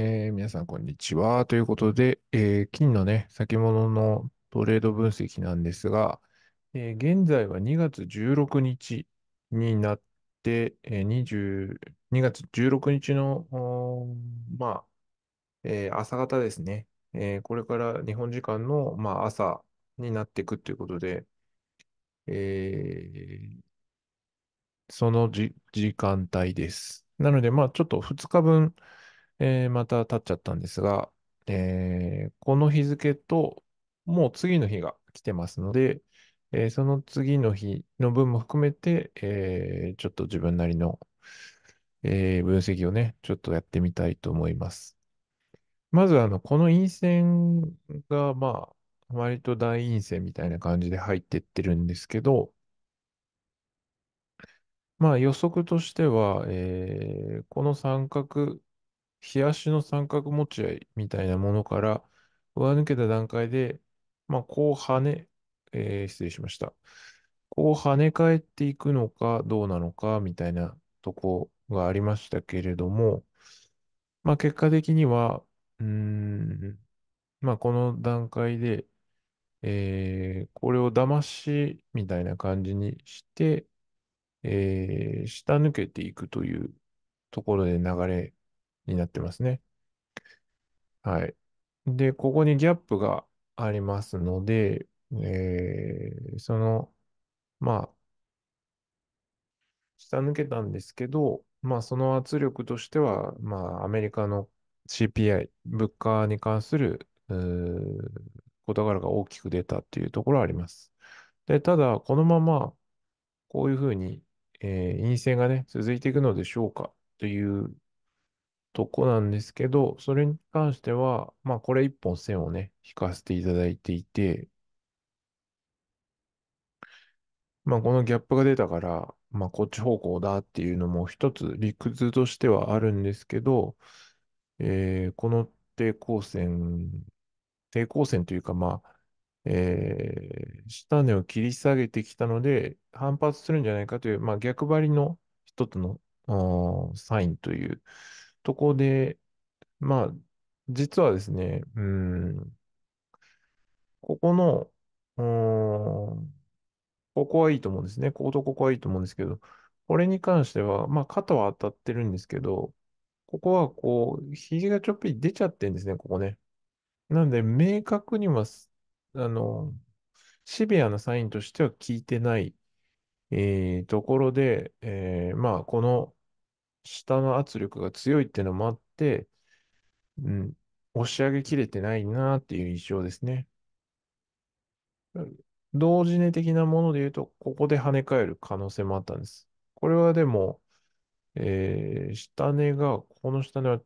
えー、皆さん、こんにちは。ということで、えー、金のね、先物のトレード分析なんですが、えー、現在は2月16日になって、えー、20 2月16日の、まあ、えー、朝方ですね、えー、これから日本時間の、まあ、朝になっていくということで、えー、その時間帯です。なので、まあ、ちょっと2日分、えーまた経っちゃったんですが、えーこの日付と、もう次の日が来てますので、えーその次の日の分も含めて、えーちょっと自分なりの、えー分析をね、ちょっとやってみたいと思います。まず、あの、この陰線が、まあ、割と大陰線みたいな感じで入ってってるんですけど、まあ予測としては、えーこの三角冷やしの三角持ち合いみたいなものから、上抜けた段階で、まあ、こう跳ね、えー、失礼しました。こう跳ね返っていくのかどうなのかみたいなとこがありましたけれども、まあ、結果的には、うん、まあ、この段階で、えー、これを騙しみたいな感じにして、えー、下抜けていくというところで流れになってますね。はい。で、ここにギャップがありますので、えー、その、まあ、下抜けたんですけど、まあ、その圧力としては、まあ、アメリカの CPI、物価に関する、事柄が大きく出たっていうところはあります。で、ただ、このまま、こういうふうに、えー、陰性がね、続いていくのでしょうかというとこなんですけど、それに関しては、まあ、これ一本線をね、引かせていただいていて、まあ、このギャップが出たから、まあ、こっち方向だっていうのも一つ理屈としてはあるんですけど、えー、この抵抗線、抵抗線というか、まあ、えー、下根を切り下げてきたので、反発するんじゃないかという、まあ、逆張りの一つのサインというとこで、まあ、実はですね、うん、ここの、うん、ここはいいと思うんですね。こことここはいいと思うんですけど、これに関しては、まあ、肩は当たってるんですけど、ここはこう、肘がちょっぴり出ちゃってるんですね、ここね。なんで、明確には、あの、シビアなサインとしては効いてない、えー、ところで、えー、まあ、この下の圧力が強いっていうのもあって、うん、押し上げきれてないなっていう印象ですね。同時値的なもので言うと、ここで跳ね返る可能性もあったんです。これはでも、えー、下値が、この下値は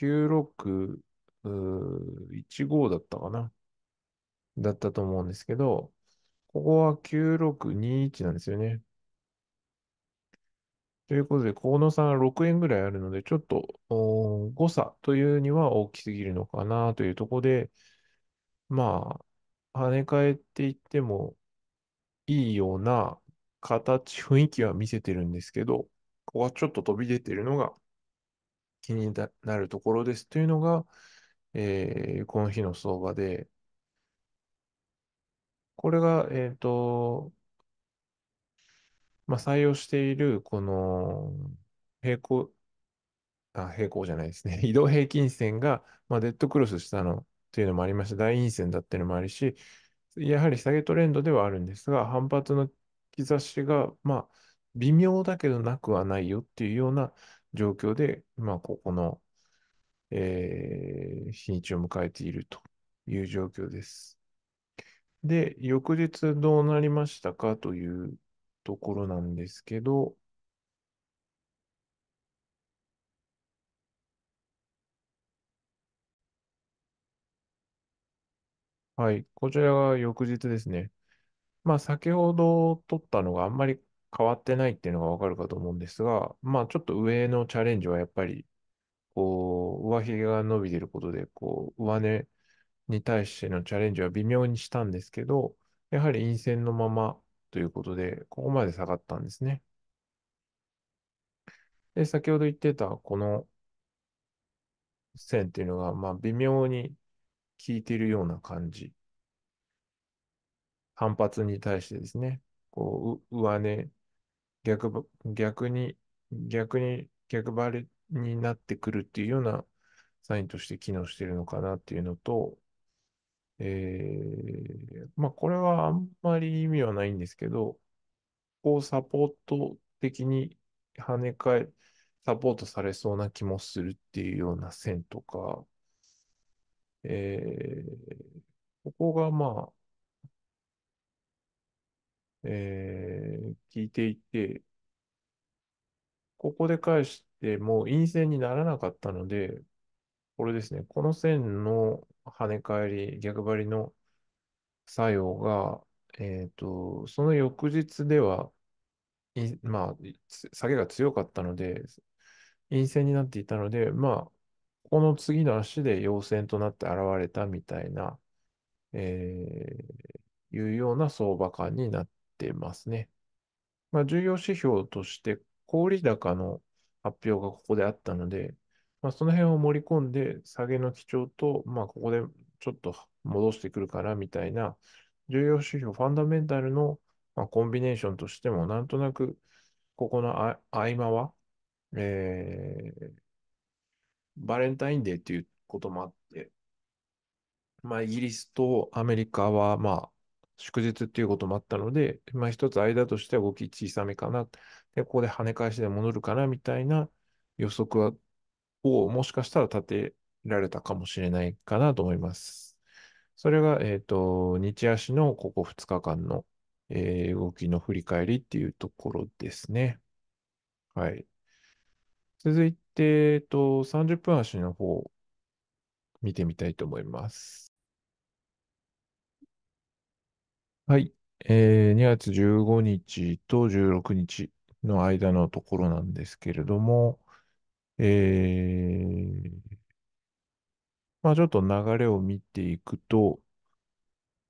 9615だったかな。だったと思うんですけど、ここは9621なんですよね。ということで、河野さん6円ぐらいあるので、ちょっと誤差というには大きすぎるのかなというところで、まあ、跳ね返っていってもいいような形、雰囲気は見せてるんですけど、ここはちょっと飛び出てるのが気になるところですというのが、えー、この日の相場で、これが、えっ、ー、と、まあ、採用している、この、平行、あ、平行じゃないですね。移動平均線が、まあ、デッドクロスしたのっていうのもありました。大陰線だっていうのもあるし、やはり下げトレンドではあるんですが、反発の兆しが、まあ、微妙だけどなくはないよっていうような状況で、まあ、ここの、えー、日にちを迎えているという状況です。で、翌日どうなりましたかというところなんですけど、はい、こちらが翌日ですね。まあ、先ほど撮ったのがあんまり変わってないっていうのがわかるかと思うんですが、まあ、ちょっと上のチャレンジはやっぱり、こう、上髭が伸びてることで、こう、上根に対してのチャレンジは微妙にしたんですけど、やはり陰線のままということで、ここまで下がったんですね。で、先ほど言ってたこの線っていうのが、まあ、微妙に効いているような感じ。反発に対してですね、こう、上値、逆、逆に、逆に、逆張りになってくるっていうようなサインとして機能しているのかなっていうのと、えー、まあ、これはあんまり意味はないんですけど、こうサポート的に跳ね返、サポートされそうな気もするっていうような線とか、えー、ここがまあ、えー、聞いていて、ここで返してもう陰線にならなかったので、これですね、この線の跳ね返り、逆張りの作用が、えっと、その翌日では、いまあ、下げが強かったので、陰性になっていたので、まあ、この次の足で陽線となって現れたみたいな、えー、いうような相場感になってますね。まあ、重要指標として、小売高の発表がここであったので、まあ、その辺を盛り込んで、下げの基調と、まあ、ここでちょっと戻してくるからみたいな、重要指標、ファンダメンタルの、まあ、コンビネーションとしても、なんとなく、ここの合間は、えー、バレンタインデーっていうこともあって、まあ、イギリスとアメリカは、まあ、祝日っていうこともあったので、まあ、一つ間としては動き小さめかな、で、ここで跳ね返しで戻るかな、みたいな予測はをもしかしたら立てられたかもしれないかなと思います。それが、えっ、ー、と、日足のここ2日間の、えー、動きの振り返りっていうところですね。はい。続いて、えっ、ー、と、30分足の方、見てみたいと思います。はい。えー、2月15日と16日の間のところなんですけれども、えー、まあちょっと流れを見ていくと、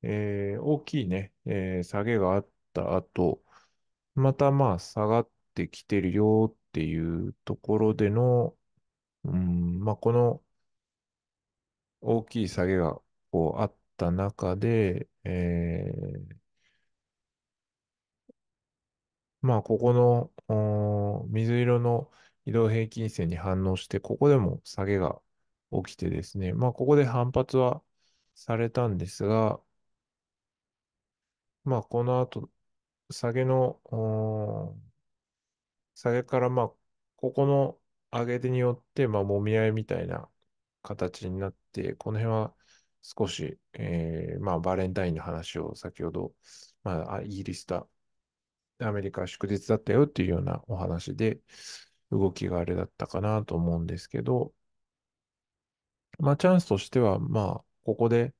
えー、大きいね、えー下げがあった後、またまあ下がってきてるよっていうところでの、うん、まあこの大きい下げがこうあった中で、えーまあここの、お水色の移動平均線に反応して、ここでも下げが起きてですね、まあ、ここで反発はされたんですが、まあ、この後、下げの、下げから、まあ、ここの上げ手によって、まあ、もみ合いみたいな形になって、この辺は少し、えー、まあ、バレンタインの話を先ほど、まあ、イギリスだ、アメリカ祝日だったよっていうようなお話で、動きがあれだったかなと思うんですけど、まあ、チャンスとしては、まあ、ここで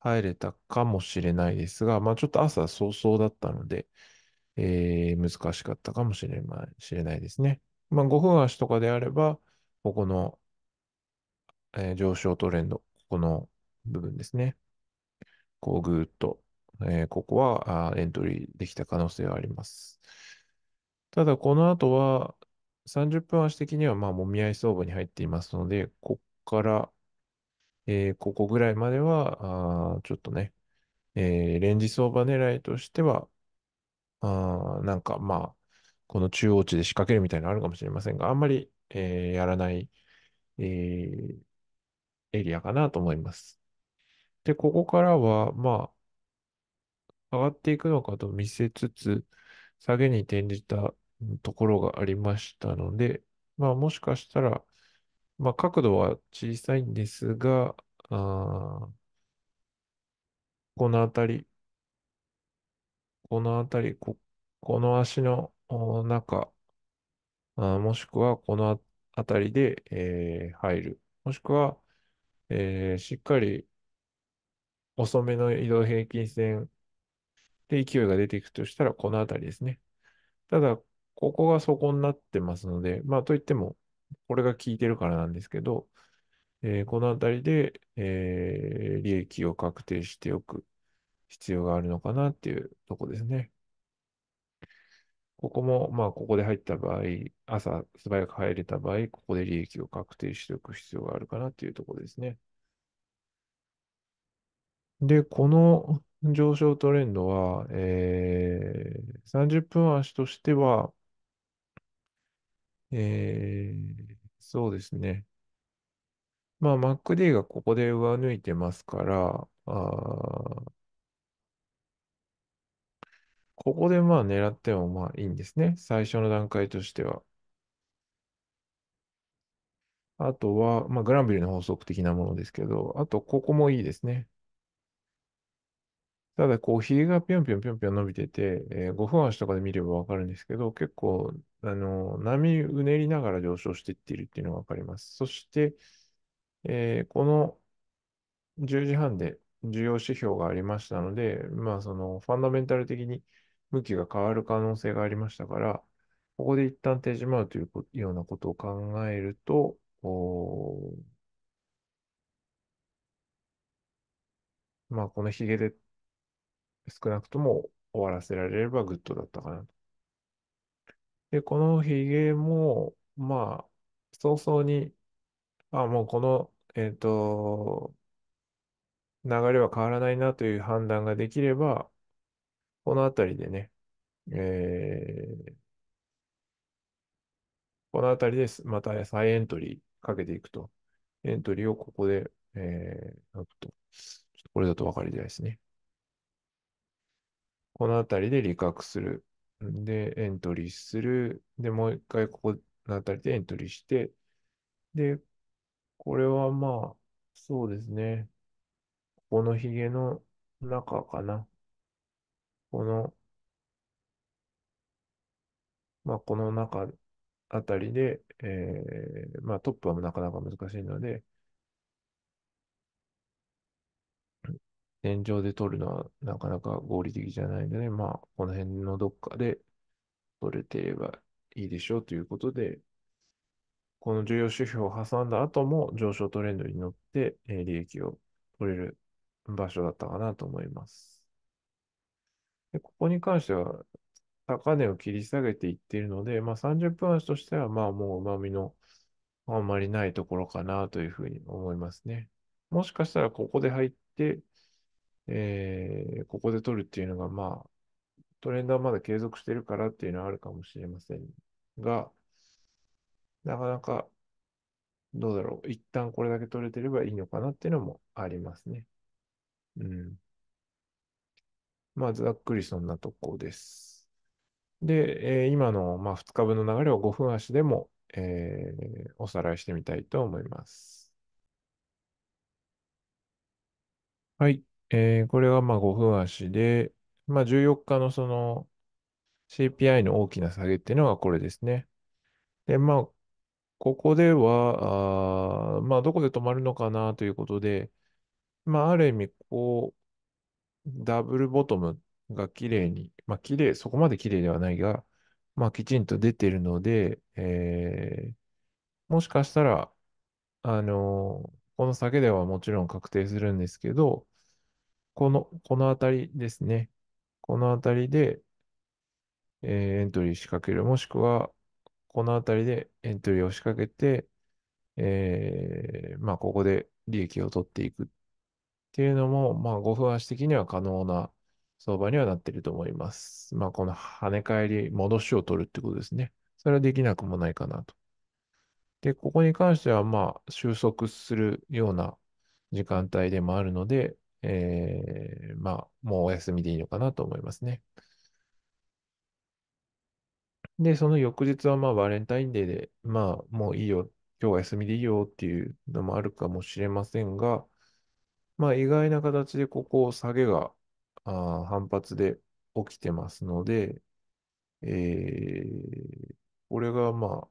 入れたかもしれないですが、まあ、ちょっと朝早々だったので、えー、難しかったかもしれましれないですね。まあ、5分足とかであれば、ここの、えー、上昇トレンド、ここの部分ですね。こうぐーっと、えー、ここはあエントリーできた可能性はあります。ただ、この後は、30分足的には、まあ、もみ合い相場に入っていますので、こっから、えー、ここぐらいまでは、あちょっとね、えー、レンジ相場狙いとしては、あなんかまあ、この中央値で仕掛けるみたいなのあるかもしれませんが、あんまり、えー、やらない、えー、エリアかなと思います。で、ここからは、まあ、上がっていくのかと見せつつ、下げに転じたところがありましたので、まあ、もしかしたら、まあ、角度は小さいんですが、あこのあたり、このあたり、こ、この足の中、あもしくはこのあたりで、えー、入る。もしくは、えー、しっかり遅めの移動平均線で勢いが出ていくとしたら、このあたりですね。ただ、ここがそこになってますので、まあ、といっても、これが効いてるからなんですけど、えー、このあたりで、えー、利益を確定しておく必要があるのかなっていうとこですね。ここも、まあ、ここで入った場合、朝素早く入れた場合、ここで利益を確定しておく必要があるかなっていうとこですね。で、この上昇トレンドは、えー、30分足としては、えー、そうですね。まあ、MacD がここで上抜いてますから、あここでまあ狙ってもまあいいんですね。最初の段階としては。あとは、まあ、グランビルの法則的なものですけど、あと、ここもいいですね。ただ、こう、ひげがぴょんぴょんぴょんぴょん伸びてて、えー、5分足とかで見ればわかるんですけど、結構、あの、波うねりながら上昇していっているっていうのがわかります。そして、えー、この10時半で重要指標がありましたので、まあ、その、ファンダメンタル的に向きが変わる可能性がありましたから、ここで一旦手締まうというようなことを考えると、まあ、このヒゲで少なくとも終わらせられればグッドだったかな。で、このヒゲも、まあ、早々に、あ、もうこの、えっ、ー、と、流れは変わらないなという判断ができれば、このあたりでね、えー、このあたりです。また再エントリーかけていくと。エントリーをここで、えー、と、ちょっとこれだと分かりづらいですね。この辺りで理覚する。で、エントリーする。で、もう一回ここの辺りでエントリーして。で、これはまあ、そうですね。このヒゲの中かな。この、まあ、この中あたりで、えー、まあ、トップはなかなか難しいので、天井で取るのはなかなか合理的じゃないので、まあ、この辺のどっかで取れていればいいでしょうということで、この重要指標を挟んだ後も上昇トレンドに乗って、え利益を取れる場所だったかなと思います。でここに関しては、高値を切り下げていっているので、まあ、30分足としては、まあもう旨味のあんまりないところかなというふうに思いますね。もしかしたらここで入って、えー、ここで取るっていうのが、まあ、トレンドはまだ継続してるからっていうのはあるかもしれませんが、なかなか、どうだろう。一旦これだけ取れてればいいのかなっていうのもありますね。うん。まあ、ざっくりそんなとこです。で、えー、今の、まあ、2日分の流れを5分足でも、えー、おさらいしてみたいと思います。はい。えーこれはまあ5分足で、まあ14日のその CPI の大きな下げっていうのがこれですね。で、まあ、ここでは、あまあ、どこで止まるのかなということで、まあ、ある意味、こう、ダブルボトムが綺麗に、まあ、綺麗、そこまで綺麗ではないが、まあ、きちんと出てるので、えーもしかしたら、あのこの下げではもちろん確定するんですけど、この、この辺りですね。この辺りで、えー、エントリー仕掛ける。もしくは、この辺りでエントリーを仕掛けて、えー、まあ、ここで利益を取っていくっていうのも、まあ、5分足的には可能な相場にはなっていると思います。まあ、この跳ね返り、戻しを取るってことですね。それはできなくもないかなと。で、ここに関しては、まあ、収束するような時間帯でもあるので、えー、まあ、もうお休みでいいのかなと思いますね。で、その翌日は、まあ、バレンタインデーで、まあ、もういいよ、今日は休みでいいよっていうのもあるかもしれませんが、まあ、意外な形でここ、下げがあ反発で起きてますので、えー、これが、まあ、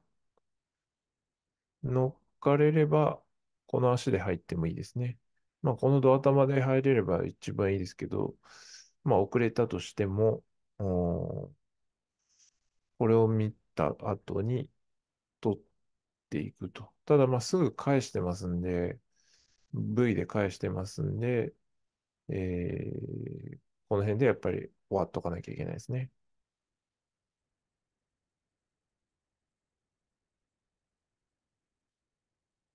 乗っかれれば、この足で入ってもいいですね。まあ、このドア玉で入れれば一番いいですけど、まあ、遅れたとしても、これを見た後に取っていくと。ただ、まあ、すぐ返してますんで、V で返してますんで、えー、この辺でやっぱり終わっとかなきゃいけないですね。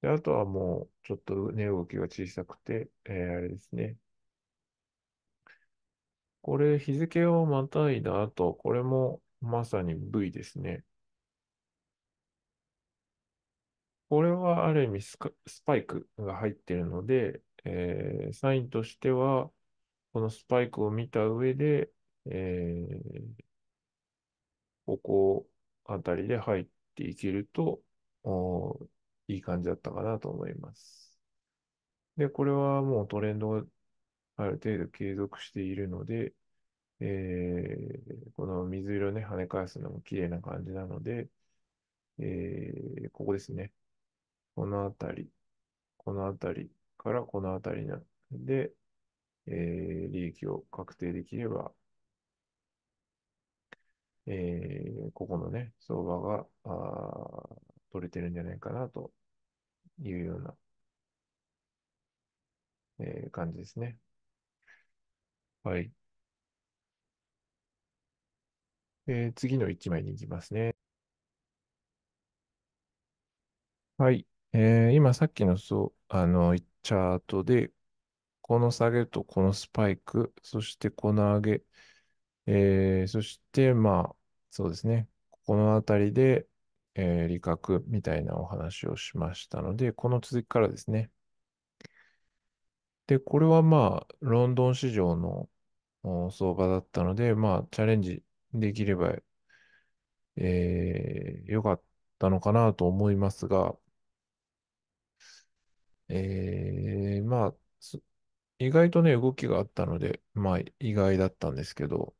で、あとはもう、ちょっと値動きが小さくて、えー、あれですね。これ、日付をまたいだ後、これもまさに V ですね。これはある意味スパイクが入ってるので、えー、サインとしては、このスパイクを見た上で、えー、ここあたりで入っていけると、いい感じだったかなと思います。で、これはもうトレンドがある程度継続しているので、えー、この水色ね、跳ね返すのも綺麗な感じなので、えー、ここですね。このあたり、このあたりからこのあたりなんで、えー、利益を確定できれば、えー、ここのね、相場が、取れてるんじゃないかなというような、えー、感じですね。はい。えー、次の1枚に行きますね。はい。えー、今さっきのそう、あの、チャートで、この下げとこのスパイク、そしてこの上げ、えー、そしてまあ、そうですね、この辺りで、えー、理学みたいなお話をしましたので、この続きからですね。で、これはまあ、ロンドン市場の相場だったので、まあ、チャレンジできれば、えー、よかったのかなと思いますが、えー、まあ、意外とね、動きがあったので、まあ、意外だったんですけど、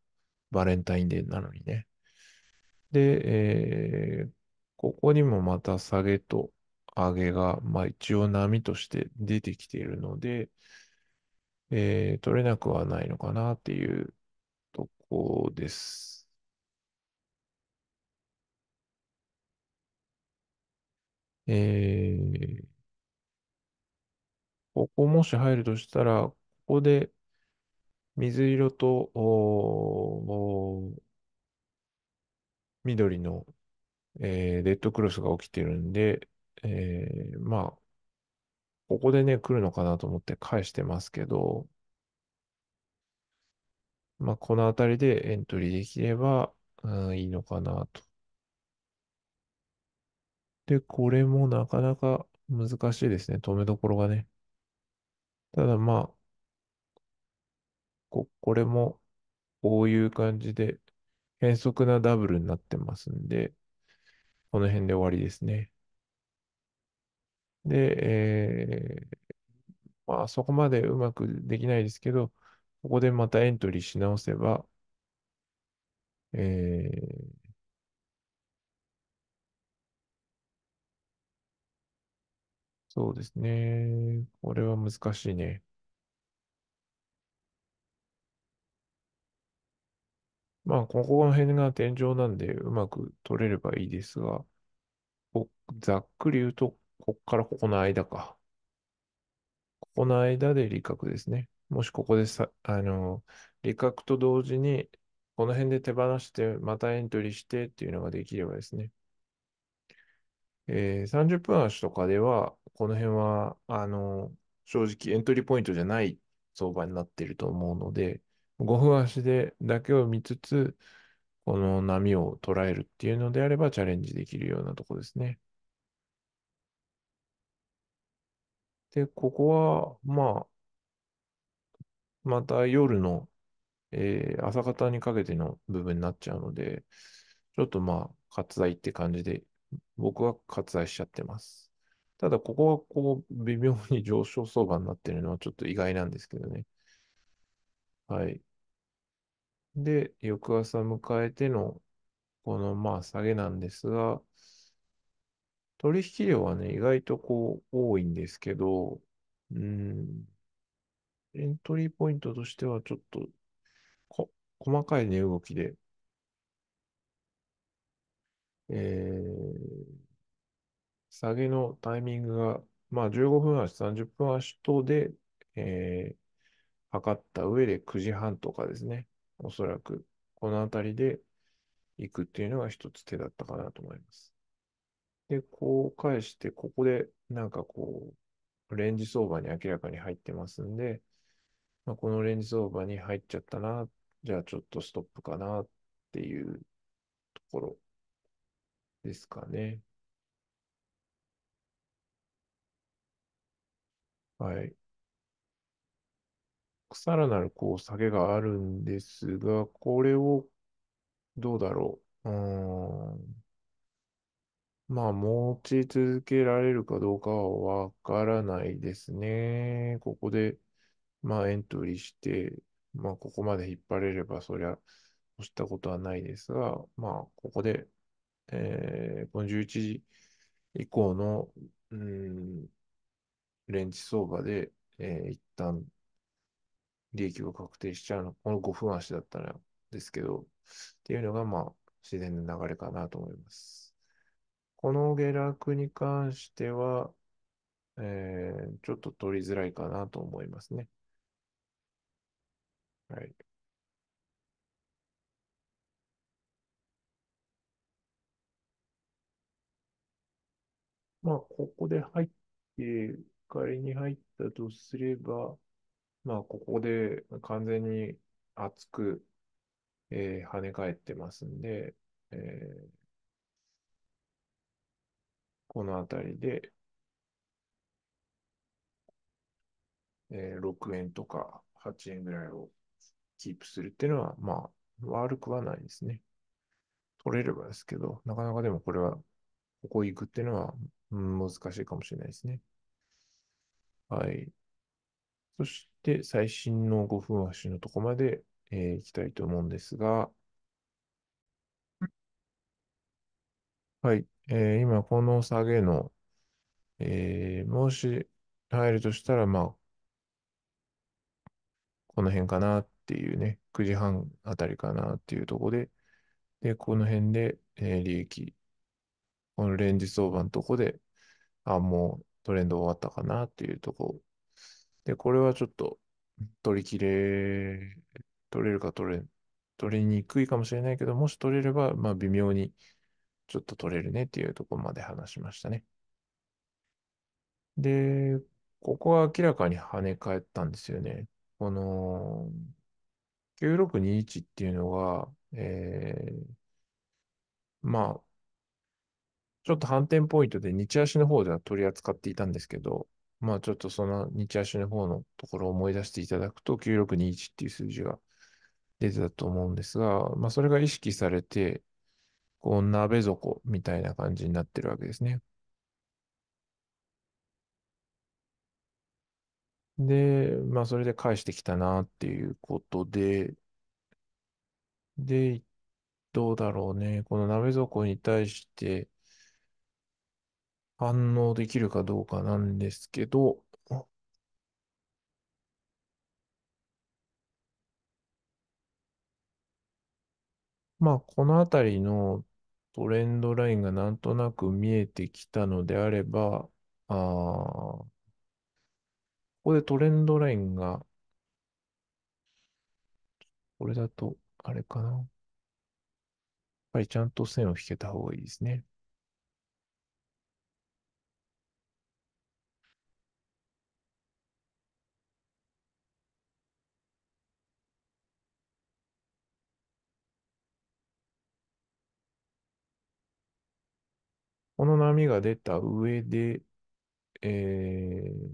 バレンタインデーなのにね。で、えー、ここにもまた下げと上げが、まあ一応波として出てきているので、えー、取れなくはないのかなっていうとこです。えー、ここもし入るとしたら、ここで水色と緑のえー、レッドクロスが起きてるんで、えー、まあ、ここでね、来るのかなと思って返してますけど、まあ、このあたりでエントリーできれば、うん、いいのかなと。で、これもなかなか難しいですね。止めどころがね。ただまあ、こ、これも、こういう感じで、変則なダブルになってますんで、この辺で終わりですね。で、えー、まあそこまでうまくできないですけど、ここでまたエントリーし直せば、えー、そうですね。これは難しいね。まあ、ここの辺が天井なんで、うまく取れればいいですが、ざっくり言うと、ここからここの間か。ここの間で理覚ですね。もしここでさ、あの、輪郭と同時に、この辺で手放して、またエントリーしてっていうのができればですね。えー、30分足とかでは、この辺は、あの、正直エントリーポイントじゃない相場になっていると思うので、5分足でだけを見つつ、この波を捉えるっていうのであればチャレンジできるようなとこですね。で、ここは、まあ、また夜の、えー、朝方にかけての部分になっちゃうので、ちょっとまあ、割愛って感じで、僕は割愛しちゃってます。ただ、ここはこう、微妙に上昇相場になってるのはちょっと意外なんですけどね。はい。で、翌朝迎えての、この、まあ、下げなんですが、取引量はね、意外とこう、多いんですけど、うん、エントリーポイントとしてはちょっと、こ、細かい値、動きで、えー、下げのタイミングが、まあ、15分足、30分足等で、えー、測った上で9時半とかですね。おそらくこの辺りで行くっていうのが一つ手だったかなと思います。で、こう返して、ここでなんかこう、レンジ相場に明らかに入ってますんで、まあ、このレンジ相場に入っちゃったな、じゃあちょっとストップかなっていうところですかね。はい。さらなるこう下げがあるんですが、これをどうだろう。うん。まあ、持ち続けられるかどうかはわからないですね。ここで、まあ、エントリーして、まあ、ここまで引っ張れれば、そりゃ、押したことはないですが、まあ、ここで、えこの11時以降の、うん、レンチ相場で、え一旦利益を確定しちゃうの、この5分足だったらですけど、っていうのが、まあ、自然な流れかなと思います。この下落に関しては、えー、ちょっと取りづらいかなと思いますね。はい。まあ、ここで入って、仮に入ったとすれば、まあ、ここで完全に熱く、えー、跳ね返ってますんで、えー、この辺りで、えー、6円とか8円ぐらいをキープするっていうのは、まあ、悪くはないですね。取れればですけど、なかなかでもこれは、ここ行くっていうのは、うん、難しいかもしれないですね。はい。そしで、最新の5分足のとこまで、えー、いきたいと思うんですが、はい、えー、今、この下げの、えー、もし入るとしたら、まあ、この辺かなっていうね、9時半あたりかなっていうとこで、で、この辺で、えー、利益、このレンジ相場のとこで、あ、もうトレンド終わったかなっていうとこで、これはちょっと取り切れ、取れるか取れ、取れにくいかもしれないけど、もし取れれば、まあ微妙にちょっと取れるねっていうところまで話しましたね。で、ここは明らかに跳ね返ったんですよね。この、9621っていうのが、えー、まあ、ちょっと反転ポイントで日足の方では取り扱っていたんですけど、まあちょっとその日足の方のところを思い出していただくと、9621っていう数字が出てたと思うんですが、まあそれが意識されて、こう鍋底みたいな感じになってるわけですね。で、まあそれで返してきたなっていうことで、で、どうだろうね。この鍋底に対して、反応できるかどうかなんですけど、まあ、このあたりのトレンドラインがなんとなく見えてきたのであれば、あここでトレンドラインが、これだと、あれかな。やっぱりちゃんと線を引けた方がいいですね。この波が出た上で、えー、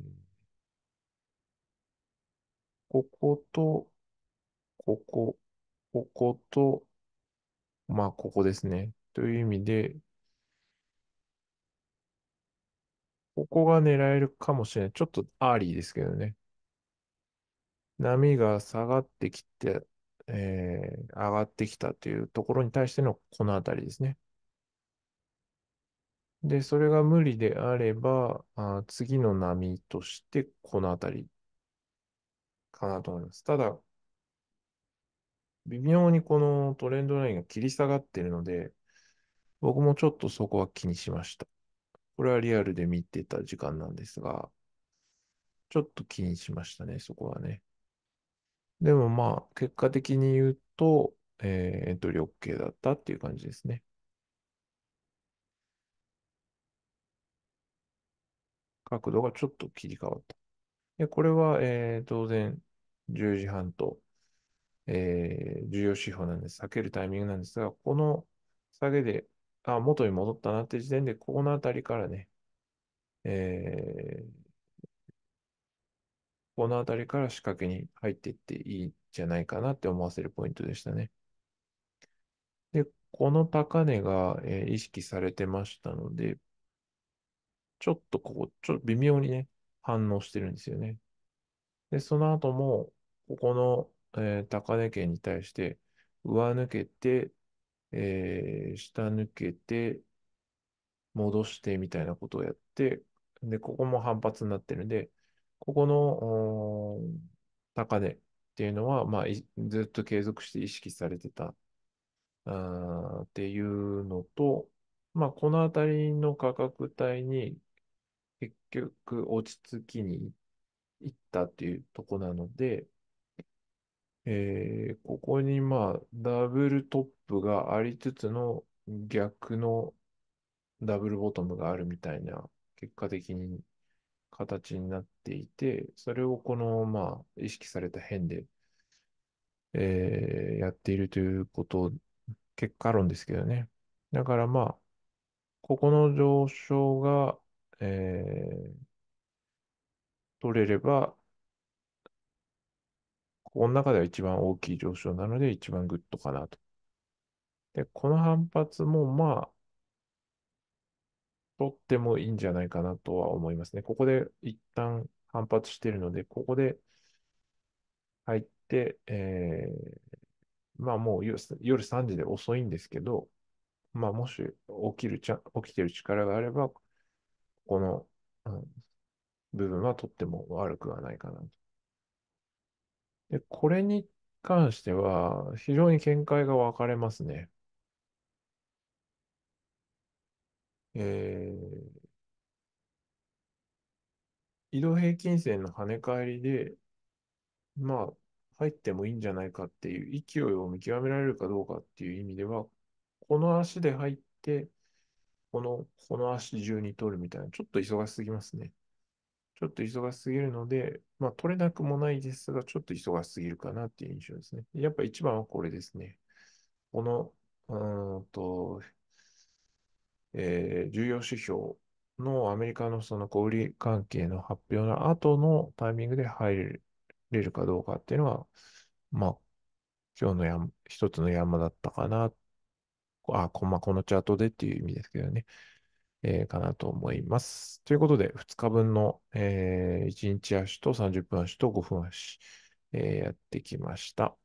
ここと、ここ、ここと、まあ、ここですね。という意味で、ここが狙えるかもしれない。ちょっとアーリーですけどね。波が下がってきて、えー、上がってきたというところに対してのこの辺りですね。で、それが無理であれば、あ次の波としてこのあたりかなと思います。ただ、微妙にこのトレンドラインが切り下がってるので、僕もちょっとそこは気にしました。これはリアルで見てた時間なんですが、ちょっと気にしましたね、そこはね。でもまあ、結果的に言うと、えー、エントリー OK だったっていう感じですね。角度がちょっと切り替わった。で、これは、えー、当然、10時半と、えー、重要指標なんです。避けるタイミングなんですが、この下げで、あ、元に戻ったなって時点で、このあたりからね、えー、このあたりから仕掛けに入っていっていいんじゃないかなって思わせるポイントでしたね。で、この高値が、えー、意識されてましたので、ちょっとここ、ちょっと微妙にね、反応してるんですよね。で、その後も、ここの、えー、高値圏に対して、上抜けて、えー、下抜けて、戻してみたいなことをやって、で、ここも反発になってるんで、ここの高値っていうのは、まあ、ずっと継続して意識されてたあっていうのと、まあ、このあたりの価格帯に結局落ち着きに行ったっていうとこなので、えー、ここにまあダブルトップがありつつの逆のダブルボトムがあるみたいな結果的に形になっていて、それをこのまあ意識された辺で、えー、やっているということ結果論ですけどね。だからまあ、ここの上昇がえー、取れれば、ここの中では一番大きい上昇なので一番グッドかなと。で、この反発もまあ、取ってもいいんじゃないかなとは思いますね。ここで一旦反発しているので、ここで入って、えー、まあもう夜3時で遅いんですけど、まあもし起きるちゃ、起きてる力があれば、この、うん、部分はとっても悪くはないかなと。で、これに関しては、非常に見解が分かれますね。えー、移動平均線の跳ね返りで、まあ、入ってもいいんじゃないかっていう勢いを見極められるかどうかっていう意味では、この足で入って、この、この足中に取るみたいな、ちょっと忙しすぎますね。ちょっと忙しすぎるので、まあ、取れなくもないですが、ちょっと忙しすぎるかなっていう印象ですね。やっぱ一番はこれですね。この、うんと、えー、重要指標のアメリカのその小売関係の発表の後のタイミングで入れるかどうかっていうのが、まあ、今日の一つの山だったかなっあ、こ,、まあ、このチャートでっていう意味ですけどね、えー、かなと思います。ということで、2日分の、えー、1日足と30分足と5分足、えー、やってきました。